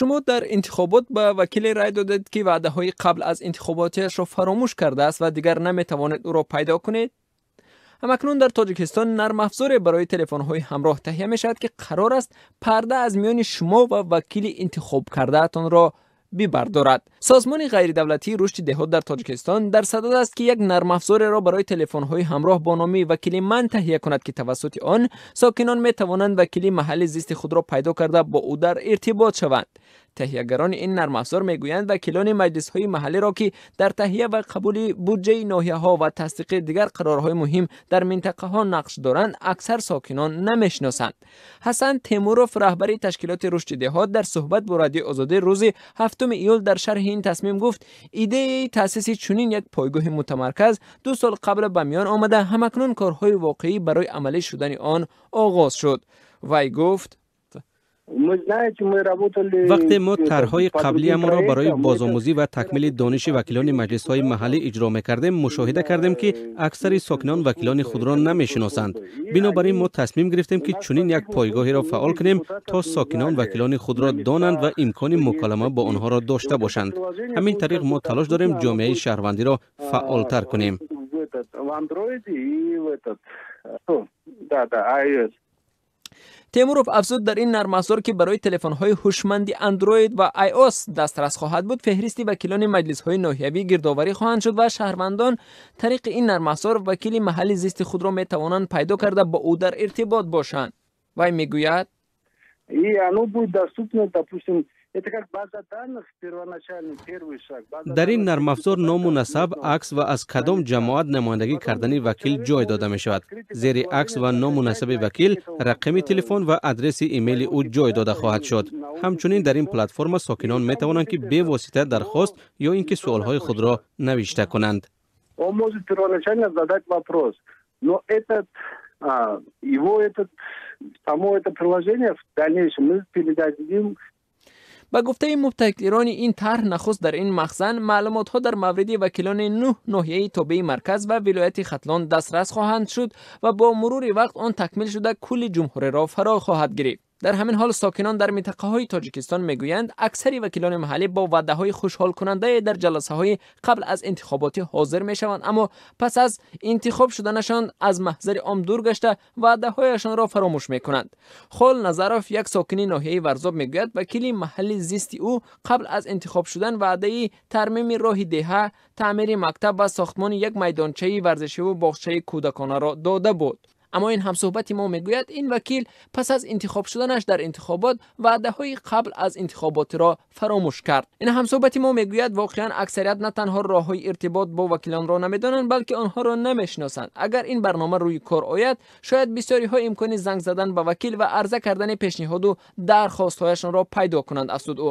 شما در انتخابات به وکیل رای دادید که وعده های قبل از انتخاباتش را فراموش کرده است و دیگر نمیتوانید او را پیدا کنید همکنون در تاجیکستان نرم افزار برای تلفن های همراه تهیه می شود که قرار است پرده از میان شما و وکیل انتخاب کرده اتان را ببردارد سازمان دولتی رشد دهات در تاجکستان در صدد است که یک نرم افزار را برای تلفن های همراه با وکیلی وکیل من تهیه کند که توسط آن ساکنان می توانند وکیل محل زیست خود را پیدا کرده با او در ارتباط شوند تهیهگران این نرم افزار میگویند کلان مجلس های محلی را که در تهیه و قبول بودجه ناحیه ها و تصدیق دیگر قرارهای مهم در منطقه ها نقش دارند اکثر ساکنان نمیشناسند حسن تیموروف رهبری تشکیلات رشد دهات در صحبت با رادیو آزادی روز هفتم ایول در شرح این تصمیم گفت ایده تاسیس چنین یک پایگاه متمرکز دو سال قبل به میان آمده همکنون کارهای واقعی برای عملی شدن آن آغاز شد وی گفت وقتی ما طرحهای قبلی ما را برای بازآموزی و تکمیل دانش وکیلان مجلس های محلی اجرا کردیم مشاهده کردیم که اکثر ساکنان وکیلان خود را نمیشناسند بنابراین ما تصمیم گرفتیم که چنین یک پایگاهی را فعال کنیم تا ساکنان وکیلان خود را دانند و امکان مکالمه با آنها را داشته باشند همین طریق ما تلاش داریم جامعه شهروندی را فعال تر کنیم تیموروف افزود در این نرم افزار که برای تلفن های هوشمند اندروید و آی او دسترس خواهد بود فهرستی وکیلان های ناحیوی گردآوری خواهند شد و شهروندان طریق این نرم افزار وکیل محلی زیست خود را می توانند پیدا کرده با او در ارتباط باشند وی میگوید ای بود در допустим در این نرمفضار نام و نسب، عکس و از کدام جماعت نمایندگی کردنی وکیل جای داده می شود. زیر عکس و نام و نسب وکیل، رقمی تیلیفون و ادریس ایمیلی او جای داده خواهد شد. همچنین در این پلتفرم ساکنان می توانند که بواسطه درخواست یا اینکه سوالهای خود را نویشته کنند. او با گفته مبتکران این طرح نخست در این مخزن معلومات ها در مورد وکیلان نه ناحیه توبه مرکز و ولایت خطلان دسترس خواهند شد و با مرور وقت آن تکمیل شده کل جمهوری را فرا خواهد گرفت در همین حال ساکنان در منطقه های تاجیکستان میگویند اکثری وکیلان محلی با وعده های خوشحال کننده در جلسه های قبل از انتخاباتی حاضر می شوند اما پس از انتخاب شدنشان از محضر عام دور گشته وعده هایشان را فراموش می کنند خال نظرف یک ساکنی ناحیه ورزاب میگوید وکیل محلی زیستی او قبل از انتخاب شدن وعده ترمیم راه دهه تعمیر مکتب و ساختمان یک میدانچه ورزشی و باغچه کودکانه را داده بود аммо ин ҳамсӯҳбати мо мегӯяд ин вакил пас аз интихоб шуданаш дар интихобот ваъдаҳои қабл аз интихоботиро фаромӯш кард ин ҳамсӯҳбати мо мегӯяд воқеан аксарият на танҳо роҳҳои иртибот бо вакилонро намедонанд балки онҳоро намешиносанд агар ин барнома рӯи кор ояд шояд бисёриҳо имкони занг задан ба вакил ва арза кардани пешниҳоду дархостҳояшонро пайдо кунанд афзуд ӯ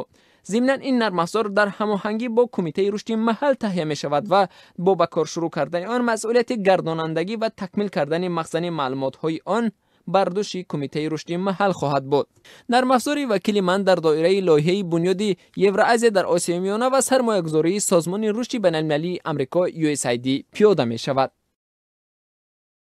ضمن این نرم افزار در هماهنگی با کمیته رشد محل تهیه می شود و با به کار شروع کردن آن مسئولیت گردانندگی و تکمیل کردن مخزن معلومات های آن بردوشی کمیته رشد محل خواهد بود در وکیلی وکیل من در دایره لایحه بنیادی یوراز در آسیا میانه و سرمایه‌گذاری سازمان رشد بین‌المللی آمریکا USAID پیاده می شود